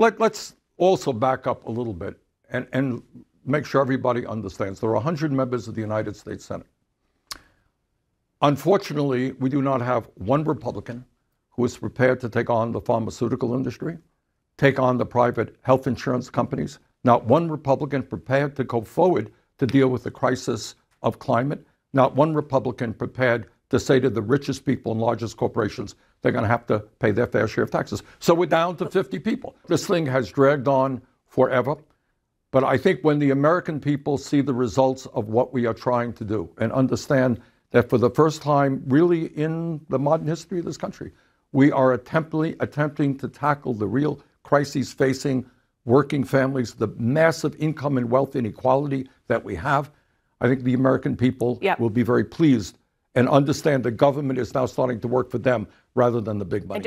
let, us also back up a little bit and, and make sure everybody understands. There are 100 members of the United States Senate. Unfortunately, we do not have one Republican who is prepared to take on the pharmaceutical industry, take on the private health insurance companies, not one Republican prepared to go forward to deal with the crisis of climate, not one Republican prepared to say to the richest people and largest corporations, they're going to have to pay their fair share of taxes. So we're down to 50 people. This thing has dragged on forever. But I think when the American people see the results of what we are trying to do and understand that for the first time, really in the modern history of this country, we are attempting, attempting to tackle the real crises facing working families, the massive income and wealth inequality that we have, I think the American people yep. will be very pleased and understand that government is now starting to work for them rather than the big money.